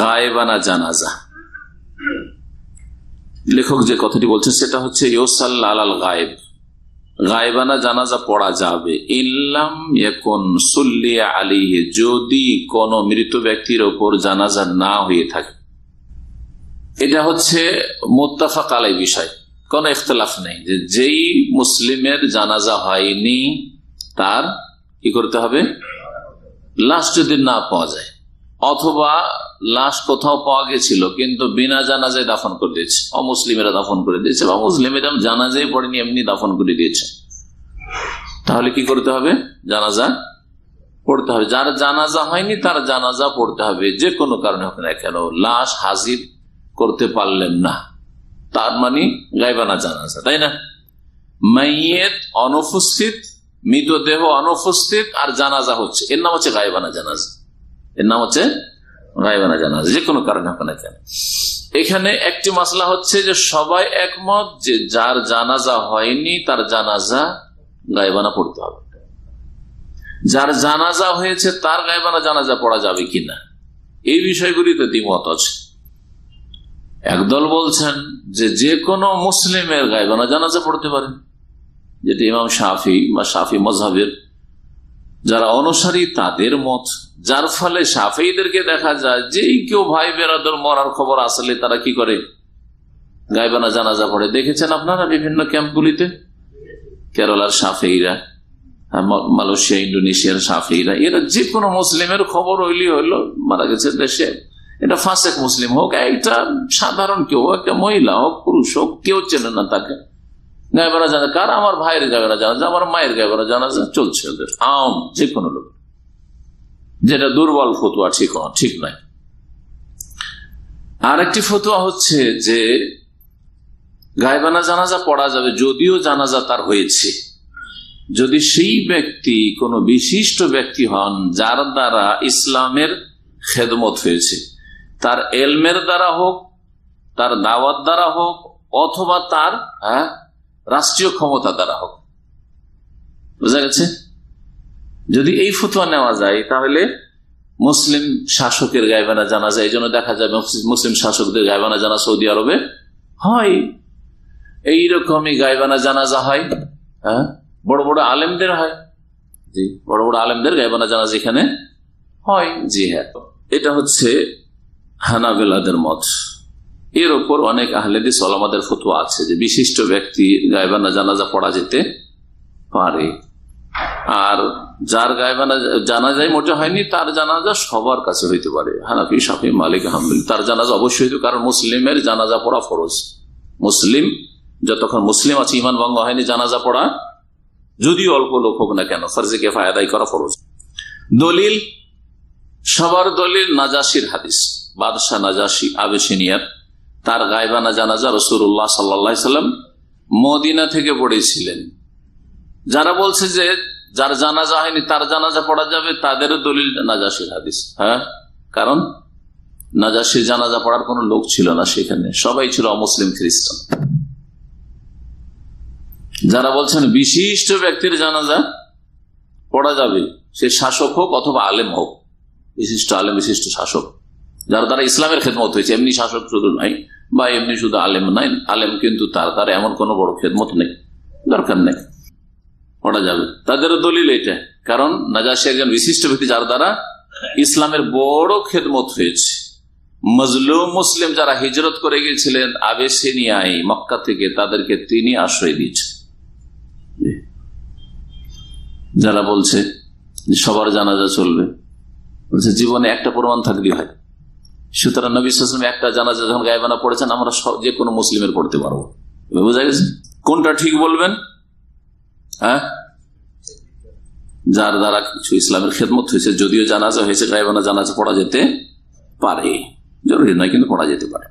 গায়েবানা জানাজা লেখক যে কথাটি বলছেন সেটা হচ্ছে ইয়োসাল আল গায়েব গায়েবানা জানাজা পড়া যাবে ইল্লাম এখন সুল্লিয়া আলী যদি কোনো মৃত ব্যক্তির ওপর জানাজা না হয়ে থাকে এটা হচ্ছে মোত্তাফাক আলাই বিষয় কোনো ইখতলাফ নেই যে যেই মুসলিমের জানাজা হয়নি তার কি করতে হবে লাশ যদি না পাওয়া যায় অথবা লাশ কোথাও পাওয়া গেছিল কিন্তু বিনা জানাজায় দাফন করে দিয়েছে অমুসলিমেরা দাফন করে দিয়েছে বা মুসলিমেরা জানাজাই পড়েনি এমনি দাফন করে দিয়েছে তাহলে কি করতে হবে জানাজা পড়তে হবে যার জানাজা হয়নি তার জানাজা পড়তে হবে যে কোনো কারণে হোক না কেন লাশ হাজির করতে পারলেন না তার মানে গাইবানা জানাজা তাই না মাইয়েত অনুপস্থিত মৃতদেহ অনুপস্থিত আর জানাজা হচ্ছে এর নাম হচ্ছে গাইবানা জানাজা এর নাম হচ্ছে গাইবানা জানাজা যে কোনো কারণে হোক না কেন এখানে একটি মাসলা হচ্ছে যে সবাই একমত যে যার জানাজা হয়নি তার জানাজা গাইবানা পড়তে হবে যার জানাজা হয়েছে তার গাইবানা জানাজা পড়া যাবে কিনা এই বিষয়গুলিতে দ্বিমত আছে একদল বলছেন যে যে কোনো মুসলিমের গাইবানা জানাজা পড়তে পারেন যেটি ইমাম শাফি বা শাফি মজহাবের যারা অনুসারী তাদের মত যার ফলে সাফেদেরকে দেখা যায় যে কেউ ভাই বেরাদর মরার খবর আসলে তারা কি করে গাইবানা জানাজা পড়ে দেখেছেন আপনারা বিভিন্ন ক্যাম্পগুলিতে কেরলার সাফেইরা হ্যাঁ, মালয়েশিয়া ইন্ডোনেশিয়ার সাফেইরা এরা যে কোনো মুসলিমের খবর হইলি হইলো মারা গেছে দেশে এটা ফাঁসেক মুসলিম হোক একটা সাধারণ কেউ হোক একটা মহিলা হোক পুরুষ হোক কেউ চেনে না তাকে গায়েবানা জানা কার আমার ভাইয়ের গায়েবানা জানাজা আমার মায়ের গায়েবানা জানাজা চলছে ওদের আম যে কোনো লোক যেটা দুর্বল ফতুয়া ঠিক ঠিক নয় আর একটি ফতুয়া হচ্ছে যে গায়েবানা জানাজা পড়া যাবে যদিও জানাজা তার হয়েছে যদি সেই ব্যক্তি কোন বিশিষ্ট ব্যক্তি হন যার দ্বারা ইসলামের খেদমত হয়েছে তার এলমের দ্বারা হোক তার দাওয়াত দ্বারা হোক অথবা তার হ্যাঁ রাষ্ট্রীয় ক্ষমতা দ্বারা হোক বোঝা গেছে যদি এই ফতুয়া নেওয়া যায় তাহলে মুসলিম শাসকের গায়বানা জানা যায় এই জন্য দেখা যাবে মুসলিম শাসকদের গায়বানা জানা সৌদি আরবে হয় এইরকমই গায়বানা জানাজা হয় হ্যাঁ বড় বড় আলেমদের হয় জি বড় বড় আলেমদের গায়বানা জানাজা এখানে হয় জি হ্যাঁ এটা হচ্ছে হানাবেলাদের মত এর ওপর অনেক আহলেদিস আলামাদের ফতুয়া আছে যে বিশিষ্ট ব্যক্তি গায়বানা জানাজা পড়া যেতে পারে আর যার গায়বানা জানাজাই মোটে হয়নি তার জানাজা সবার কাছে হইতে পারে হানাফি সাফি মালিক আহমদ তার জানাজা অবশ্যই হইতে কারণ মুসলিমের জানাজা পড়া ফরজ মুসলিম যতক্ষণ মুসলিম আছে ইমান ভঙ্গ হয়নি জানাজা পড়া যদি অল্প লোক হোক না কেন ফরজে কে ফায়দাই করা ফরজ দলিল সবার দলিল নাজাসির হাদিস বাদশাহ নাজাসি আবেশিনিয়ার তার গায়বানা জানাজা রসুল্লাহ সাল্লা সাল্লাম মদিনা থেকে পড়েছিলেন যারা বলছে যে যার জানাজা হয়নি তার জানাজা পড়া যাবে তাদেরও দলিল নাজাসির হাদিস হ্যাঁ কারণ নাজাসির জানাজা পড়ার কোনো লোক ছিল না সেখানে সবাই ছিল অমুসলিম খ্রিস্টান যারা বলছেন বিশিষ্ট ব্যক্তির জানাজা পড়া যাবে সে শাসক হোক অথবা আলেম হোক বিশিষ্ট আলেম বিশিষ্ট শাসক যার দ্বারা ইসলামের খেদমত হয়েছে এমনি শাসক শুধু নাই বা এমনি শুধু আলেম নাই আলেম কিন্তু তার দ্বারা এমন কোনো বড় খেদমত নেই দরকার নেই ওটা যাবে তাদের দলিল এটা কারণ নাজাসী একজন বিশিষ্ট ব্যক্তি যার দ্বারা ইসলামের বড় খেদমত হয়েছে মজলুম মুসলিম যারা হিজরত করে গিয়েছিলেন আবেসিনিয়ায় মক্কা থেকে তাদেরকে তিনি আশ্রয় দিয়েছেন যারা বলছে সবার জানাজা চলবে বলছে জীবনে একটা প্রমাণ থাকলে হয় সুতরাং নবী সালাম একটা জানাজা যখন গায়বানা পড়েছেন আমরা যে কোনো মুসলিমের পড়তে পারবো বুঝা গেছে কোনটা ঠিক বলবেন হ্যাঁ যার দ্বারা কিছু ইসলামের খেদমত হয়েছে যদিও জানাজা হয়েছে গায়বানা জানাজা পড়া যেতে পারে জরুরি নয় কিন্তু পড়া যেতে পারে